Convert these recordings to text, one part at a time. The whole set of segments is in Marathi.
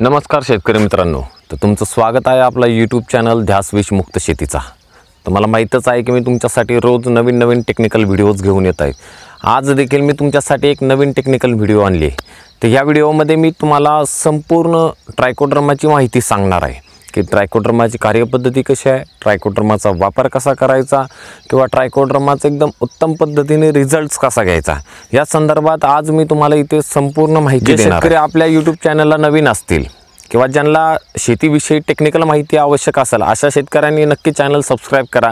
नमस्कार शेतकरी मित्रांनो तर तुमचं स्वागत आहे आपला यूट्यूब चॅनल ध्यास विषमुक्त शेतीचा तर मला माहीतच आहे की मी तुमच्यासाठी रोज नवीन नवीन टेक्निकल व्हिडिओज घेऊन येत आहे आज देखील मी तुमच्यासाठी एक नवीन टेक्निकल व्हिडिओ आणली आहे तर ह्या व्हिडिओमध्ये मी तुम्हाला संपूर्ण ट्रायकोड्रमाची माहिती सांगणार आहे की ट्रायकोड्रमाची कार्यपद्धती कशी आहे ट्रायकोड्रमाचा वापर कसा करायचा किंवा ट्रायकोड्रमाचा एकदम उत्तम पद्धतीने रिझल्ट्स कसा घ्यायचा या संदर्भात आज मी तुम्हाला इथे संपूर्ण माहिती शेतकरी आपल्या यूट्यूब चॅनलला नवीन असतील किंवा ज्यांना शेतीविषयी टेक्निकल माहिती आवश्यक असेल अशा शेतकऱ्यांनी नक्की चॅनल सबस्क्राईब करा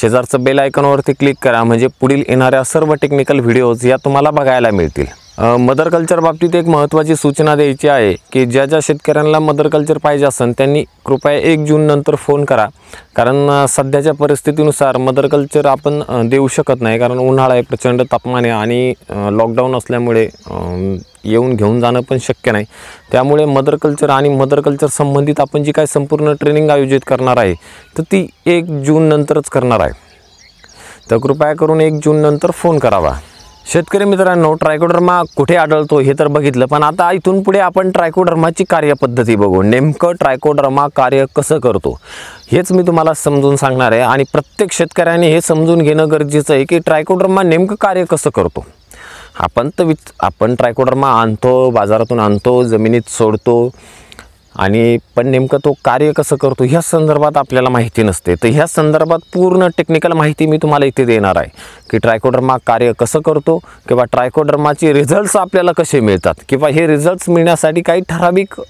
शेजारचं बेल आयकॉनवरती क्लिक करा म्हणजे पुढील येणाऱ्या सर्व टेक्निकल व्हिडिओज या तुम्हाला बघायला मिळतील मदर कल्चर बाबतीत एक महत्त्वाची सूचना द्यायची आहे की ज्या ज्या शेतकऱ्यांना मदर कल्चर पाहिजे असेल त्यांनी कृपया एक जून नंतर फोन करा कारण सध्याच्या परिस्थितीनुसार मदर कल्चर आपण देऊ शकत नाही कारण उन्हाळा आहे प्रचंड तापमान आहे आणि लॉकडाऊन असल्यामुळे येऊन घेऊन जाणं पण शक्य नाही त्यामुळे मदर कल्चर आणि मदर कल्चर संबंधित आपण जी काय संपूर्ण ट्रेनिंग आयोजित करणार आहे तर ती एक जून नंतरच करणार आहे तर कृपया करून एक जून नंतर फोन करावा शेतकरी मित्रांनो ट्रायकोडर्मा कुठे आढळतो हे तर बघितलं पण आता इथून पुढे आपण ट्रायकोडर्माची कार्यपद्धती बघू नेमकं ट्रायकोडर्मा कार्य कसं करतो हेच मी तुम्हाला समजून सांगणार आहे आणि प्रत्येक शेतकऱ्याने हे समजून घेणं गरजेचं आहे की ट्रायकोडर्मा नेमकं कार्य कसं करतो आपण तर आपण ट्रायकोडर्मा आणतो बाजारातून आणतो जमिनीत सोडतो आणि पण नेमकं तो कार्य कसं करतो ह्या संदर्भात आपल्याला माहिती नसते तर ह्या संदर्भात पूर्ण टेक्निकल माहिती मी तुम्हाला इथे देणार आहे की ट्रायकोड्रमा कार्य कसं करतो किंवा ट्रायकोड्रमाचे रिझल्ट्स आपल्याला कसे मिळतात किंवा हे रिझल्ट्स मिळण्यासाठी काही ठराविक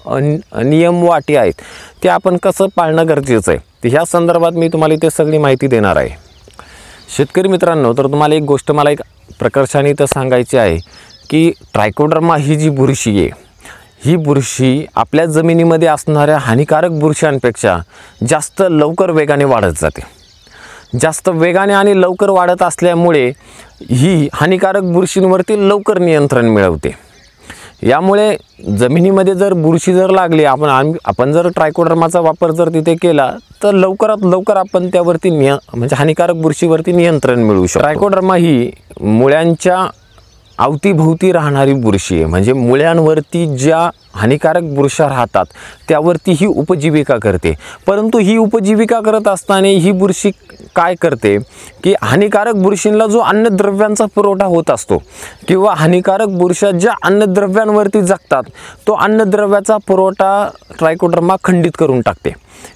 नियम वाटी आहेत ते आपण कसं पाळणं गरजेचं आहे तर ह्या संदर्भात मी तुम्हाला इथे सगळी माहिती देणार आहे शेतकरी मित्रांनो तर तुम्हाला एक गोष्ट मला एक प्रकर्षाने इथं सांगायची आहे की ट्रायकोड्रमा ही जी बुरशी आहे ही बुरशी आपल्या जमिनीमध्ये असणाऱ्या हानिकारक बुरशांपेक्षा जास्त लवकर वेगाने वाढत जाते जास्त वेगाने आणि लवकर वाढत असल्यामुळे ही हानिकारक बुरशींवरती लवकर नियंत्रण मिळवते यामुळे जमिनीमध्ये जर बुरशी जर लागली आपण आपण जर ट्रायकोडर्माचा वापर जर तिथे केला तर लवकरात लवकर आपण त्यावरती निय म्हणजे हानिकारक बुरशीवरती नियंत्रण मिळवू शकतो ट्रायकोडर्मा ही मुळ्यांच्या अवतीभोवती राहणारी बुरशी आहे म्हणजे मुळ्यांवरती ज्या हानिकारक बुरशा राहतात त्यावरती ही उपजीविका करते परंतु ही उपजीविका करत असताना ही बुरशी काय करते की हानिकारक बुरशींना जो अन्नद्रव्यांचा पुरवठा होत असतो किंवा हानिकारक बुरशा ज्या अन्नद्रव्यांवरती जगतात तो अन्नद्रव्याचा पुरवठा ट्रायकोड्रमा खंडित करून टाकते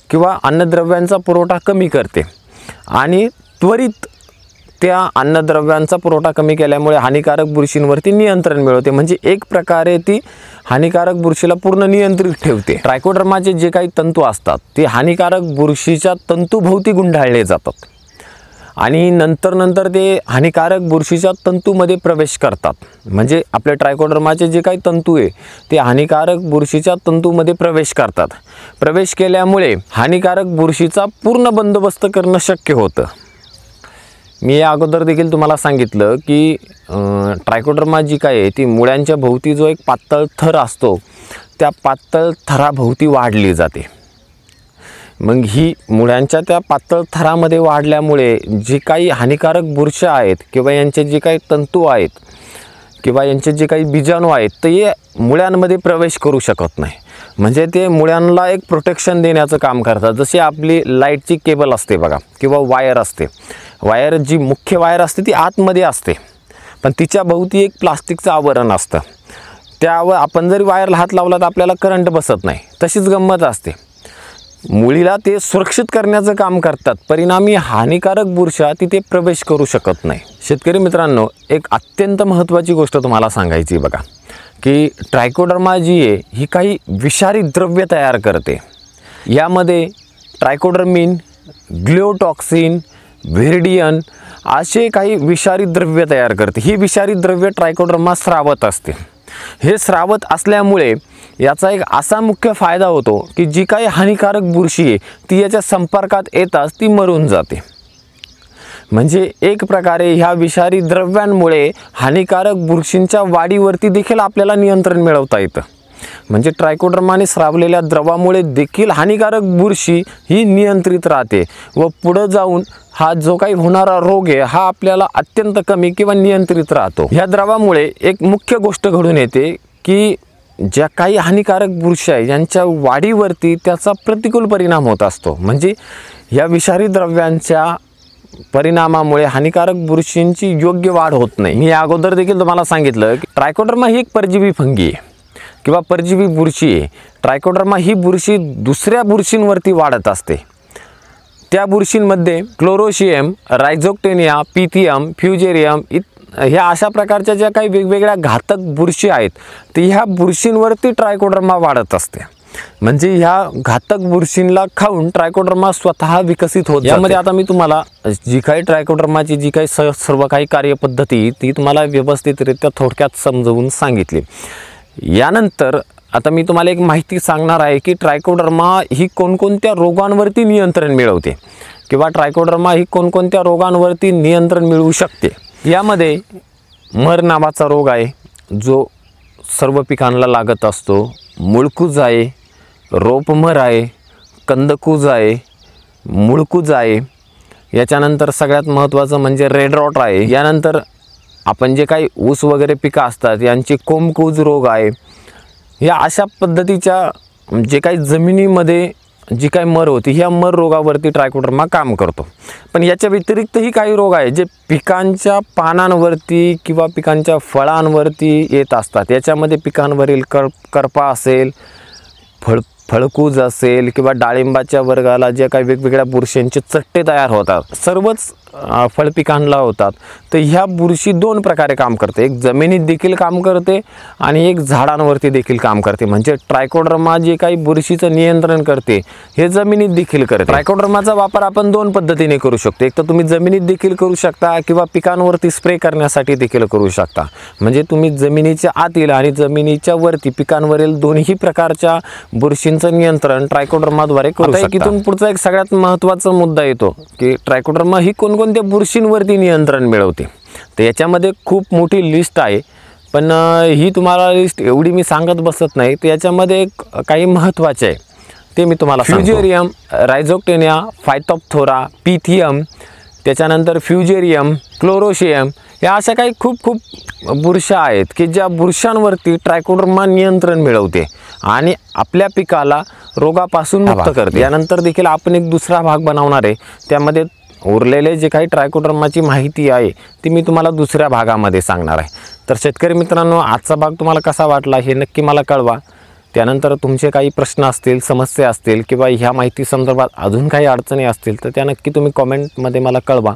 किंवा अन्नद्रव्यांचा पुरवठा कमी करते आणि त्वरित त्या अन्नद्रव्यांचा पुरवठा कमी केल्यामुळे हानिकारक बुरशींवरती नियंत्रण मिळवते म्हणजे एक प्रकारे ती हानिकारक बुरशीला पूर्ण नियंत्रित ठेवते ट्रायकोडर्माचे जे काही तंतू असतात ते हानिकारक बुरशीच्या तंतूभोवती गुंडाळले जातात आणि नंतर नंतर ते हानिकारक बुरशीच्या तंतूमध्ये प्रवेश करतात म्हणजे आपले ट्रायकोडर्माचे जे काही तंतू आहे ते हानिकारक बुरशीच्या तंतूमध्ये प्रवेश करतात प्रवेश केल्यामुळे हानिकारक बुरशीचा पूर्ण बंदोबस्त करणं शक्य होतं मी या अगोदर देखील तुम्हाला सांगितलं की ट्रायकोड्रमा जी काय आहे ती मुळ्यांच्या भोवती जो एक पातळ थर असतो त्या पातळ थराभोवती वाढली जाते मग ही मुळ्यांच्या त्या पातळ थरामध्ये वाढल्यामुळे जी काही हानिकारक बुरशा आहेत किंवा यांचे जे काही तंतू आहेत किंवा यांचे जे काही बीजाणू आहेत ते मुळ्यांमध्ये प्रवेश करू शकत नाही म्हणजे ते मुळ्यांना एक प्रोटेक्शन देण्याचं काम करतात जसे आपली लाईटची केबल असते बघा किंवा वायर असते वायर जी मुख्य वायर असते ती आतमध्ये असते पण तिच्या भोवती एक प्लास्टिकचं आवरण असतं त्यावर आपण जरी वायर हात लावला तर आपल्याला करंट बसत नाही तशीच गंमत असते मुळीला ते सुरक्षित करण्याचं काम करतात परिणामी हानिकारक बुरशा तिथे प्रवेश करू शकत नाही शेतकरी मित्रांनो एक अत्यंत महत्त्वाची गोष्ट तुम्हाला सांगायची बघा की ट्रायकोडर्मा जी आहे ही काही विषारी द्रव्य तयार करते यामध्ये ट्रायकोडर्मिन ग्लिओटॉक्सिन व्हेरिडियन असे काही विषारी द्रव्य तयार करते ही विषारी द्रव्य ट्रायकोड्रमा स्रावत असते हे स्रावत असल्यामुळे याचा एक असा मुख्य फायदा होतो की जी काही हानिकारक बुरशी आहे ती याच्या संपर्कात येताच ती मरून जाते म्हणजे एक प्रकारे ह्या विषारी द्रव्यांमुळे हानिकारक बुरशींच्या वाढीवरती देखील आपल्याला नियंत्रण मिळवता येतं म्हणजे ट्रायकोड्रमाने स्रावलेल्या द्रवामुळे देखील हानिकारक बुरशी ही नियंत्रित राहते व पुढं जाऊन हा जो काही होणारा रोग आहे हा आपल्याला अत्यंत कमी किंवा नियंत्रित राहतो ह्या द्रवामुळे एक मुख्य गोष्ट घडून येते की ज्या काही हानिकारक बुरशी आहे यांच्या वाढीवरती त्याचा प्रतिकूल परिणाम होत असतो म्हणजे या विषारी द्रव्यांच्या परिणामामुळे हानिकारक बुरशींची योग्य वाढ होत नाही मी अगोदर देखील तुम्हाला सांगितलं की ट्रायकोड्रमा ही एक परजीवी फंगी आहे किंवा परजीवी बुरशी आहे ट्रायकोड्रमा ही बुरशी दुसऱ्या बुरशींवरती वाढत असते त्या बुरशींमध्ये क्लोरोशियम रायझोक्टेनिया पीथियम फ्युजेरियम इत ह्या अशा प्रकारच्या ज्या काही वेगवेगळ्या घातक बुरशी आहेत तर ह्या बुरशींवरती ट्रायकोड्रमा वाढत असते म्हणजे ह्या घातक बुरशींना खाऊन ट्रायकोड्रमा स्वतः विकसित होत यामध्ये आता मी तुम्हाला जी काही ट्रायकोडर्माची जी काही स सर्व काही कार्यपद्धती ती तुम्हाला व्यवस्थितरित्या थोडक्यात समजवून सांगितली यानंतर आता मी तुम्हाला एक माहिती सांगणार आहे की ट्रायकोडर्मा ही कोणकोणत्या रोगांवरती नियंत्रण मिळवते किंवा ट्रायकोडर्मा ही कोणकोणत्या रोगांवरती नियंत्रण मिळवू शकते यामध्ये मर नावाचा रोग आहे जो सर्व पिकांना लागत असतो मुळकूज आहे रोपमर आहे कंदकूज आहे मुळकूज आहे याच्यानंतर सगळ्यात महत्त्वाचं म्हणजे रेड रॉट आहे यानंतर आपण जे काही ऊस वगैरे पिकं असतात यांचे कोमकूज रोग आहे या अशा पद्धतीच्या जे काही जमिनीमध्ये जी काही मर होती ह्या मर रोगावरती ट्रायकोडर्मा काम करतो पण याच्या व्यतिरिक्तही काही रोग आहे जे पिकांच्या पानांवरती किंवा पिकांच्या फळांवरती येत असतात याच्यामध्ये पिकांवरील कर करपा असेल फळ फळकूज असेल किंवा डाळिंबाच्या वर्गाला जे काही वेगवेगळ्या बुरशींचे चट्टे तयार होतात सर्वच फळपिकांना होतात तर ह्या बुरशी दोन प्रकारे काम करते एक जमिनीत देखील काम करते आणि एक झाडांवरती देखील काम करते म्हणजे ट्रायकोड्रमा जे काही बुरशीचं नियंत्रण करते हे जमिनीत देखील करते ट्रायकोड्रमाचा वापर आपण दोन पद्धतीने करू शकतो एक तर तुम्ही जमिनीत देखील करू शकता किंवा पिकांवरती स्प्रे करण्यासाठी देखील करू शकता म्हणजे तुम्ही जमिनीच्या आतील आणि जमिनीच्या वरती पिकांवरील दोन्ही प्रकारच्या बुरशींचं नियंत्रण ट्रायकोड्रमाद्वारे करू शकता इथून पुढचा एक सगळ्यात महत्त्वाचा मुद्दा येतो की ट्रायकोड्रमा ही कोणकोणत्या बुरशींवरती नियंत्रण मिळवते तर याच्यामध्ये खूप मोठी लिस्ट आहे पण ही तुम्हाला लिस्ट एवढी मी सांगत बसत नाही तर याच्यामध्ये काही महत्त्वाचे आहे ते मी तुम्हाला फ्युजेरियम रायझोक्टेनिया फायटॉपथोरा पिथियम त्याच्यानंतर फ्युजेरियम क्लोरोशियम या अशा काही खूप खूप बुरशा आहेत की ज्या बुरशांवरती ट्रायकोडर्मा नियंत्रण मिळवते आणि आपल्या पिकाला रोगापासून मुक्त करते यानंतर देखील आपण एक दुसरा भाग बनवणार आहे त्यामध्ये उरलेले जे काही ट्रायकोड्रमाची माहिती आहे ती मी तुम्हाला दुसऱ्या भागामध्ये सांगणार आहे तर शेतकरी मित्रांनो आजचा भाग तुम्हाला कसा वाटला हे नक्की मला कळवा त्यानंतर तुमचे काही प्रश्न असतील समस्या असतील किंवा ह्या माहिती संदर्भात अजून काही अडचणी असतील तर त्या नक्की तुम्ही कॉमेंटमध्ये मला कळवा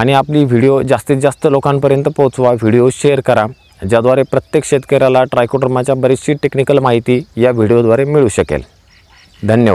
आणि आपली व्हिडिओ जास्तीत जास्त लोकांपर्यंत पोहोचवा व्हिडिओ शेअर करा ज्याद्वारे प्रत्येक शेतकऱ्याला ट्रायकोड्रमाच्या बरीचशी टेक्निकल माहिती या व्हिडिओद्वारे मिळू शकेल धन्यवाद